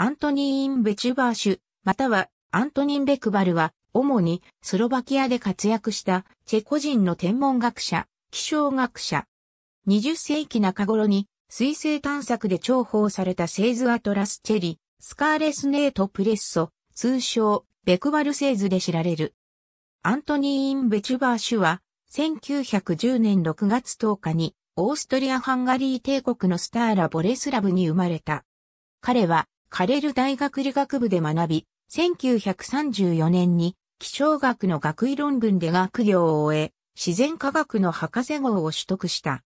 アントニー・イン・ベチュバーシュ、またはアントニン・ベクバルは、主にスロバキアで活躍したチェコ人の天文学者、気象学者。20世紀中頃に水星探索で重宝された製図アトラス・チェリ、スカーレスネート・プレッソ、通称、ベクバル製図で知られる。アントニー・イン・ベチュバーシュは、1910年6月10日に、オーストリア・ハンガリー帝国のスターラ・ボレスラブに生まれた。彼は、カレル大学理学部で学び、1934年に気象学の学位論文で学業を終え、自然科学の博士号を取得した。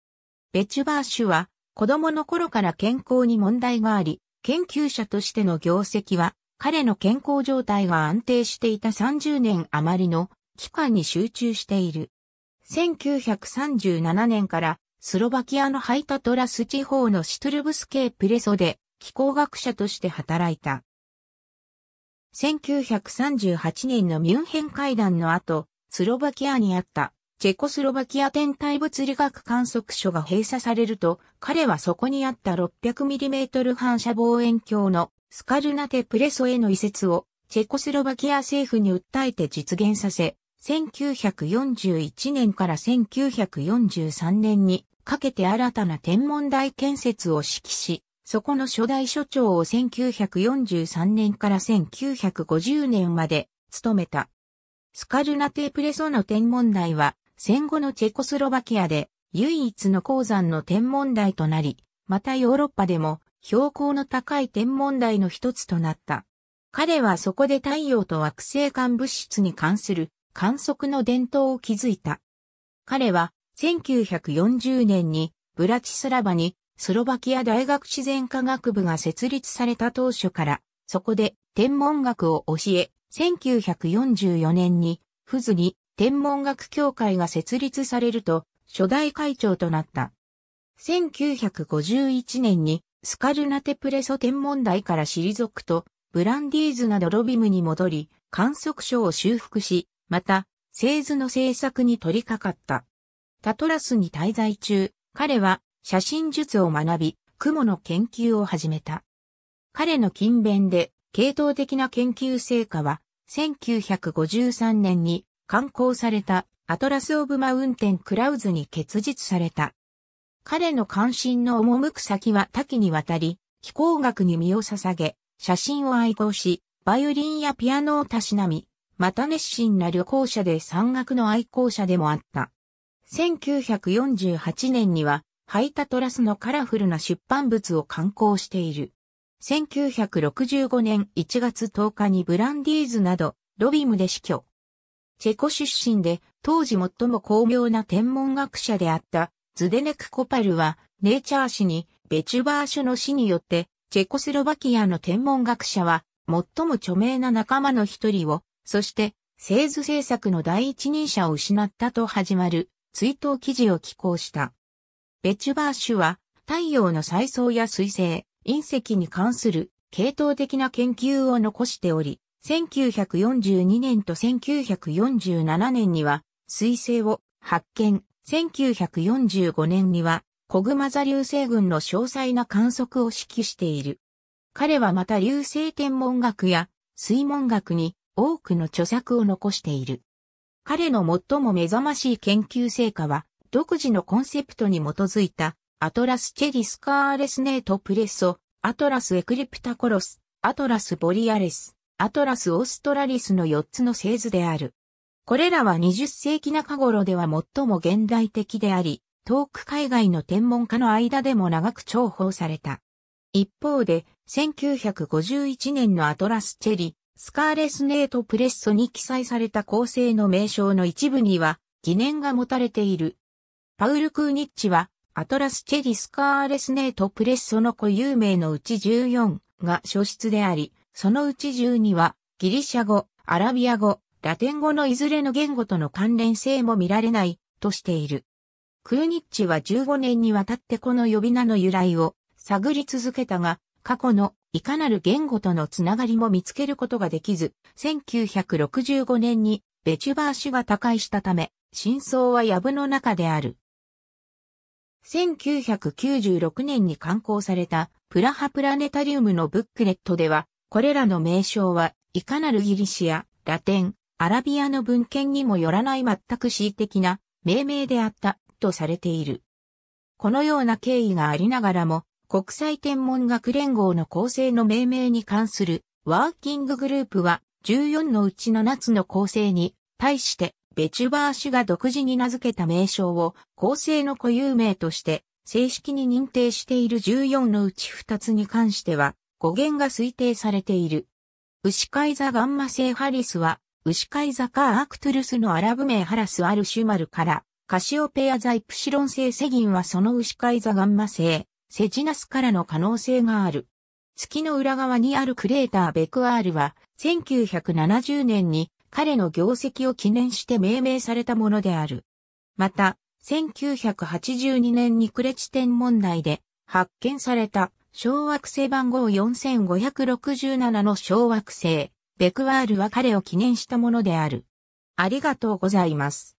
ベチュバーシュは子供の頃から健康に問題があり、研究者としての業績は彼の健康状態が安定していた30年余りの期間に集中している。1937年からスロバキアのハイタトラス地方のシトルブスケープレソで気候学者として働いた。1938年のミュンヘン会談の後、スロバキアにあったチェコスロバキア天体物理学観測所が閉鎖されると、彼はそこにあった 600mm 反射望遠鏡のスカルナテプレソへの移設をチェコスロバキア政府に訴えて実現させ、1941年から1943年にかけて新たな天文台建設を指揮し、そこの初代所長を1943年から1950年まで務めた。スカルナテープレソの天文台は戦後のチェコスロバキアで唯一の鉱山の天文台となり、またヨーロッパでも標高の高い天文台の一つとなった。彼はそこで太陽と惑星間物質に関する観測の伝統を築いた。彼は1940年にブラチスラバにスロバキア大学自然科学部が設立された当初から、そこで天文学を教え、1944年に、フズに天文学協会が設立されると、初代会長となった。1951年に、スカルナテプレソ天文台から退くと、ブランディーズなどロビムに戻り、観測所を修復し、また、製図の制作に取り掛かった。タトラスに滞在中、彼は写真術を学び、雲の研究を始めた。彼の勤勉で、系統的な研究成果は、1953年に刊行されたアトラス・オブ・マウンテン・クラウズに結実された。彼の関心の赴く先は多岐にわたり、気候学に身を捧げ、写真を愛好し、バイオリンやピアノをたしなみ、また熱心な旅行者で山岳の愛好者でもあった。1948年にはハイタトラスのカラフルな出版物を刊行している。1965年1月10日にブランディーズなど、ロビムで死去。チェコ出身で、当時最も巧妙な天文学者であった、ズデネク・コパルは、ネイチャー氏に、ベチュバー書の死によって、チェコスロバキアの天文学者は、最も著名な仲間の一人を、そして、製図制作の第一人者を失ったと始まる、追悼記事を寄稿した。ベチュバーシュは、太陽の再層や水星、隕石に関する系統的な研究を残しており、1942年と1947年には、水星を発見、1945年には、コグマ座流星群の詳細な観測を指揮している。彼はまた流星天文学や水文学に多くの著作を残している。彼の最も目覚ましい研究成果は、独自のコンセプトに基づいた、アトラスチェリスカーレスネートプレソ、アトラスエクリプタコロス、アトラスボリアレス、アトラスオーストラリスの4つの製図である。これらは20世紀中頃では最も現代的であり、遠く海外の天文家の間でも長く重宝された。一方で、1951年のアトラスチェリ、スカーレスネートプレッソに記載された構成の名称の一部には、疑念が持たれているパウル・クーニッチは、アトラス・チェリ・スカーレスネート・プレッソの子有名のうち14が書出であり、そのうち12は、ギリシャ語、アラビア語、ラテン語のいずれの言語との関連性も見られないとしている。クーニッチは15年にわたってこの呼び名の由来を探り続けたが、過去のいかなる言語とのつながりも見つけることができず、1965年にベチュバー氏が他界したため、真相は藪の中である。1996年に刊行されたプラハプラネタリウムのブックレットでは、これらの名称はいかなるギリシア、ラテン、アラビアの文献にもよらない全く恣意的な命名であったとされている。このような経緯がありながらも、国際天文学連合の構成の命名に関するワーキンググループは14のうち7つの構成に対してベチュバー氏が独自に名付けた名称を構成の固有名として正式に認定している14のうち2つに関しては語源が推定されている。ウシカイザ・ガンマ星ハリスはシカイザ・カーアクトゥルスのアラブ名ハラスアルシュマルからカシオペアザ・イプシロン星セギンはそのウシカイザ・ガンマ星、セジナスからの可能性がある。月の裏側にあるクレーターベクアールは1970年に彼の業績を記念して命名されたものである。また、1982年に呉地天文内で発見された小惑星番号4567の小惑星、ベクワールは彼を記念したものである。ありがとうございます。